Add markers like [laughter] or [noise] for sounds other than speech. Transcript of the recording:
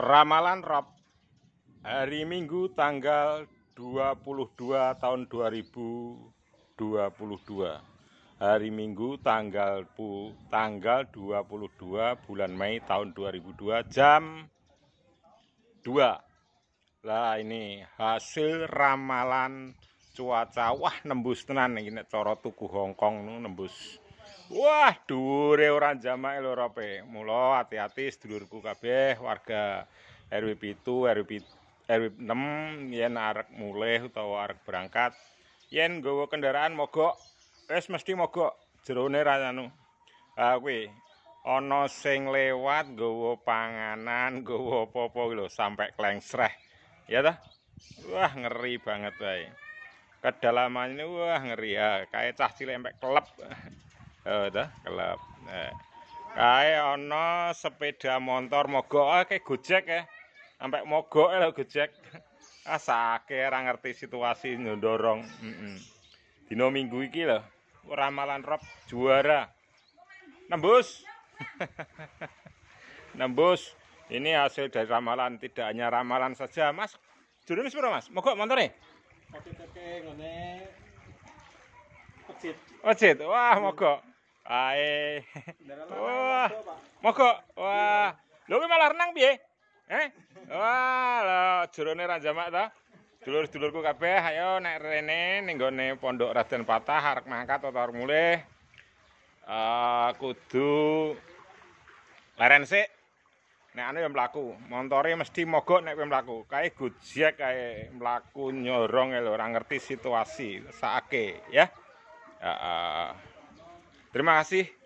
Ramalan Rob hari Minggu tanggal 22 tahun 2022. Hari Minggu tanggal tanggal 22 bulan Mei tahun 2002 jam 2. Lah ini hasil ramalan cuaca wah nembus tenan iki nek cara tuku Hongkong nembus Wah, dure ora jamak lho rope. Eh. Mula ati-ati sedulurku kabeh warga RW 7, RW 6 yen arek mulih utawa arek berangkat yen nggawa kendaraan moga, wis mesti mogok jerone ra anu. Ha kuwi ana sing lewat nggawa panganan, nggawa apa-apa lho sampai klengsreh. Ya ta? Wah, ngeri banget wae. Kedalamannya wah ngeri ya, kayak cah cilik sampai klep. Oh, dah, gelap. Eh. Kae sepeda motor mogok ae oh, gojek ya. Sampai mogok lho gojek. [laughs] Ah sake ngerti situasi ndorong. Mm -mm. minggu iki lho, ramalan rob juara. Nembus. [laughs] Nembus. Ini hasil dari ramalan, tidak hanya ramalan saja, Mas. Jurun wis Mas? Mogok motore? Oke, oke, Wah, mogok. Ae. Wah. Moko. Wah. Lho kowe malah renang piye? Eh? Wah, lho jurone ra jamak ta. Dulur-dulurku kabeh ayo nek rene ning gone Pondok Raden Patah arek mangkat utawa arek mulih. Eh kudu leren sik. Nek anu ya mlaku, montore mesti mogok nek kowe mlaku. Kae gojek kae mlaku nyorong e lho ora ngerti situasi saake ya. Heeh. Terima kasih.